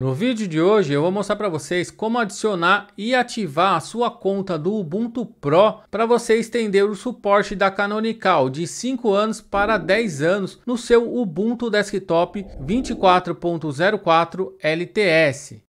No vídeo de hoje eu vou mostrar para vocês como adicionar e ativar a sua conta do Ubuntu Pro para você estender o suporte da Canonical de 5 anos para 10 anos no seu Ubuntu Desktop 24.04 LTS.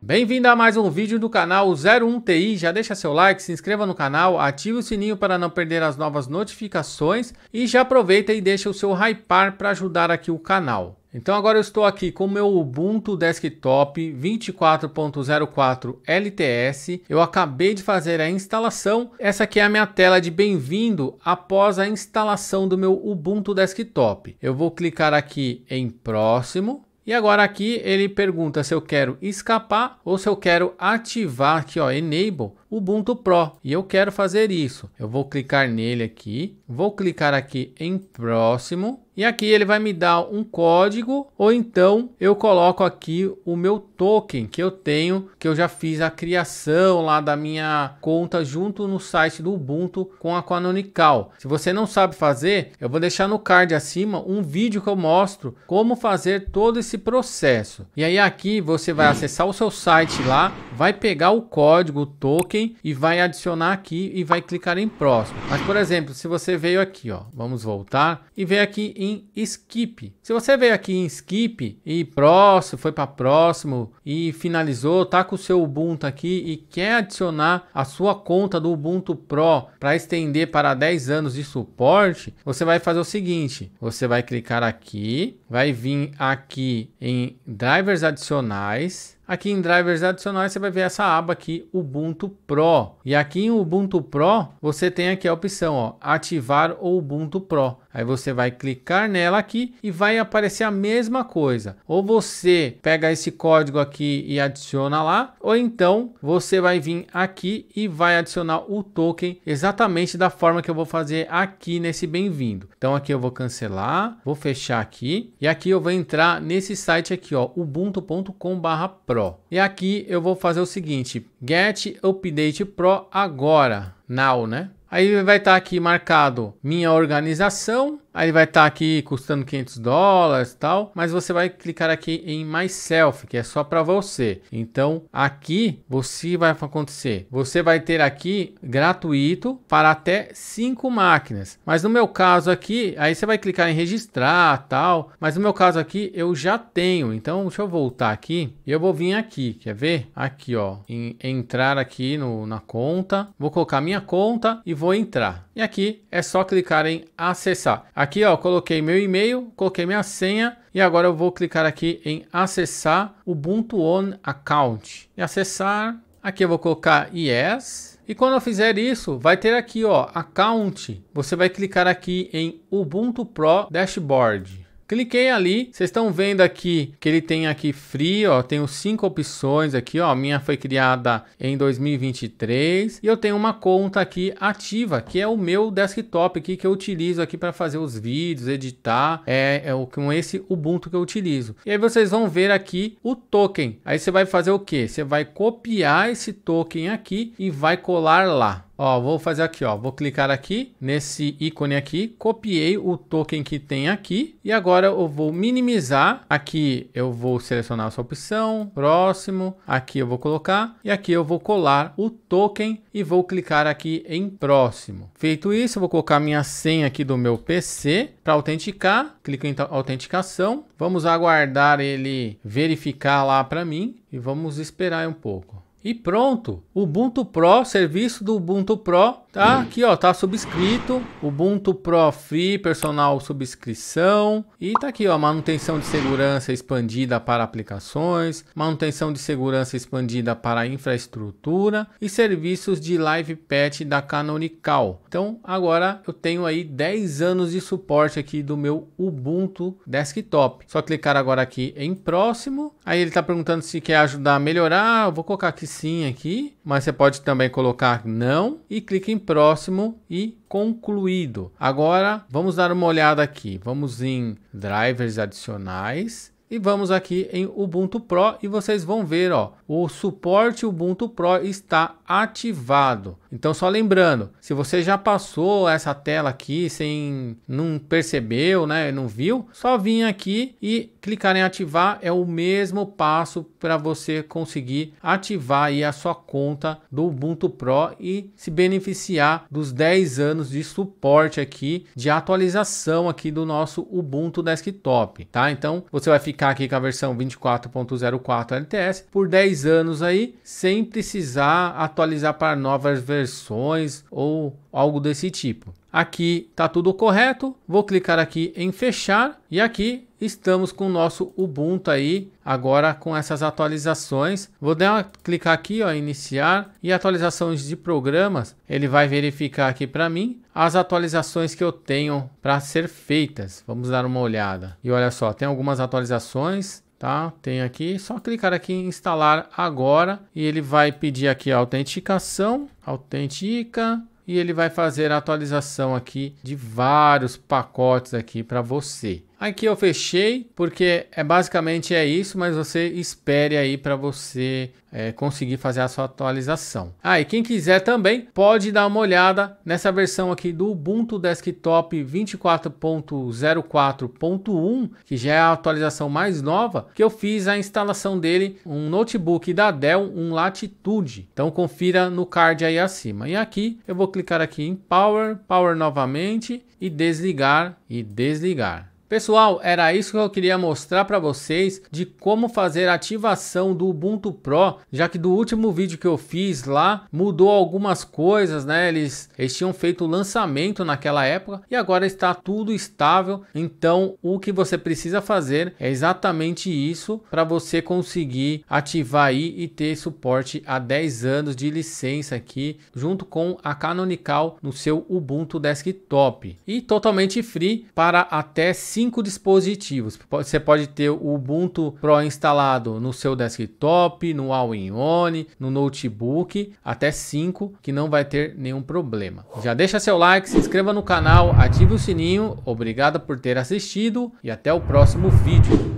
Bem-vindo a mais um vídeo do canal 01TI, já deixa seu like, se inscreva no canal, ative o sininho para não perder as novas notificações e já aproveita e deixa o seu hypar para ajudar aqui o canal. Então agora eu estou aqui com o meu Ubuntu Desktop 24.04 LTS. Eu acabei de fazer a instalação. Essa aqui é a minha tela de bem-vindo após a instalação do meu Ubuntu Desktop. Eu vou clicar aqui em próximo. E agora aqui ele pergunta se eu quero escapar ou se eu quero ativar aqui, ó, enable, Ubuntu Pro. E eu quero fazer isso. Eu vou clicar nele aqui, vou clicar aqui em próximo e aqui ele vai me dar um código ou então eu coloco aqui o meu token que eu tenho, que eu já fiz a criação lá da minha conta junto no site do Ubuntu com a Canonical. Se você não sabe fazer, eu vou deixar no card acima um vídeo que eu mostro como fazer todo esse processo. E aí aqui você vai acessar o seu site lá, vai pegar o código, o token token e vai adicionar aqui e vai clicar em próximo. Mas, por exemplo, se você veio aqui, ó, vamos voltar e veio aqui em skip. Se você veio aqui em skip e próximo, foi para próximo e finalizou, tá com o seu Ubuntu aqui e quer adicionar a sua conta do Ubuntu Pro para estender para 10 anos de suporte, você vai fazer o seguinte, você vai clicar aqui, vai vir aqui em drivers adicionais, Aqui em drivers adicionais você vai ver essa aba aqui, Ubuntu Pro. E aqui em Ubuntu Pro, você tem aqui a opção, ó, ativar o Ubuntu Pro. Aí você vai clicar nela aqui e vai aparecer a mesma coisa. Ou você pega esse código aqui e adiciona lá, ou então você vai vir aqui e vai adicionar o token exatamente da forma que eu vou fazer aqui nesse bem-vindo. Então aqui eu vou cancelar, vou fechar aqui e aqui eu vou entrar nesse site aqui, ó, ubuntu.com/pro. E aqui eu vou fazer o seguinte, get update pro agora, now, né? Aí vai estar tá aqui marcado minha organização Aí vai estar tá aqui custando 500 dólares tal, mas você vai clicar aqui em Myself, que é só para você. Então aqui você vai acontecer, você vai ter aqui gratuito para até cinco máquinas. Mas no meu caso aqui, aí você vai clicar em registrar tal, mas no meu caso aqui eu já tenho. Então deixa eu voltar aqui, eu vou vir aqui, quer ver? Aqui ó, em entrar aqui no, na conta, vou colocar minha conta e vou entrar. E aqui é só clicar em acessar. Aqui, ó, coloquei meu e-mail, coloquei minha senha e agora eu vou clicar aqui em acessar Ubuntu On Account. E acessar, aqui eu vou colocar Yes. E quando eu fizer isso, vai ter aqui, ó, Account. Você vai clicar aqui em Ubuntu Pro Dashboard. Cliquei ali, vocês estão vendo aqui que ele tem aqui free, ó, tenho cinco opções aqui, ó, minha foi criada em 2023 e eu tenho uma conta aqui ativa, que é o meu desktop aqui que eu utilizo aqui para fazer os vídeos, editar, é, é o com esse Ubuntu que eu utilizo. E aí vocês vão ver aqui o token. Aí você vai fazer o que? Você vai copiar esse token aqui e vai colar lá. Ó, vou fazer aqui, ó. Vou clicar aqui nesse ícone aqui, copiei o token que tem aqui e agora eu vou minimizar. Aqui eu vou selecionar essa opção, próximo, aqui eu vou colocar e aqui eu vou colar o token e vou clicar aqui em próximo. Feito isso, eu vou colocar minha senha aqui do meu PC para autenticar. Clico em autenticação. Vamos aguardar ele verificar lá para mim e vamos esperar um pouco. E pronto, Ubuntu Pro, serviço do Ubuntu Pro, tá hum. aqui ó, tá subscrito, Ubuntu Pro Free, personal subscrição, e tá aqui ó, manutenção de segurança expandida para aplicações, manutenção de segurança expandida para infraestrutura e serviços de live patch da Canonical. Então agora eu tenho aí 10 anos de suporte aqui do meu Ubuntu Desktop. Só clicar agora aqui em próximo. Aí ele está perguntando se quer ajudar a melhorar. Eu vou colocar aqui sim aqui, mas você pode também colocar não e clique em próximo e concluído. Agora vamos dar uma olhada aqui. Vamos em drivers adicionais e vamos aqui em Ubuntu Pro e vocês vão ver, ó, o suporte Ubuntu Pro está ativado. Então só lembrando, se você já passou essa tela aqui sem não percebeu, né, não viu, só vir aqui e clicar em ativar é o mesmo passo para você conseguir ativar aí a sua conta do Ubuntu Pro e se beneficiar dos 10 anos de suporte aqui de atualização aqui do nosso Ubuntu Desktop, tá? Então você vai ficar aqui com a versão 24.04 LTS por 10 anos aí sem precisar atualizar para novas versões versões ou algo desse tipo. Aqui está tudo correto, vou clicar aqui em fechar e aqui estamos com o nosso Ubuntu aí, agora com essas atualizações. Vou dar uma, clicar aqui ó, iniciar e atualizações de programas, ele vai verificar aqui para mim as atualizações que eu tenho para ser feitas. Vamos dar uma olhada. E olha só, tem algumas atualizações, tá? Tem aqui, só clicar aqui em instalar agora e ele vai pedir aqui a autenticação, autentica e ele vai fazer a atualização aqui de vários pacotes aqui para você. Aqui eu fechei, porque é basicamente é isso, mas você espere aí para você é, conseguir fazer a sua atualização. Ah, e quem quiser também pode dar uma olhada nessa versão aqui do Ubuntu Desktop 24.04.1, que já é a atualização mais nova, que eu fiz a instalação dele, um notebook da Dell, um Latitude. Então confira no card aí acima. E aqui eu vou clicar aqui em Power, Power novamente e desligar e desligar. Pessoal, era isso que eu queria mostrar para vocês de como fazer a ativação do Ubuntu Pro, já que do último vídeo que eu fiz lá mudou algumas coisas, né? Eles, eles tinham feito o lançamento naquela época e agora está tudo estável. Então, o que você precisa fazer é exatamente isso para você conseguir ativar aí e ter suporte a 10 anos de licença aqui, junto com a Canonical no seu Ubuntu Desktop e totalmente free para até cinco dispositivos. Você pode ter o Ubuntu Pro instalado no seu desktop, no all-in-one, no notebook, até cinco, que não vai ter nenhum problema. Já deixa seu like, se inscreva no canal, ative o sininho. Obrigado por ter assistido e até o próximo vídeo.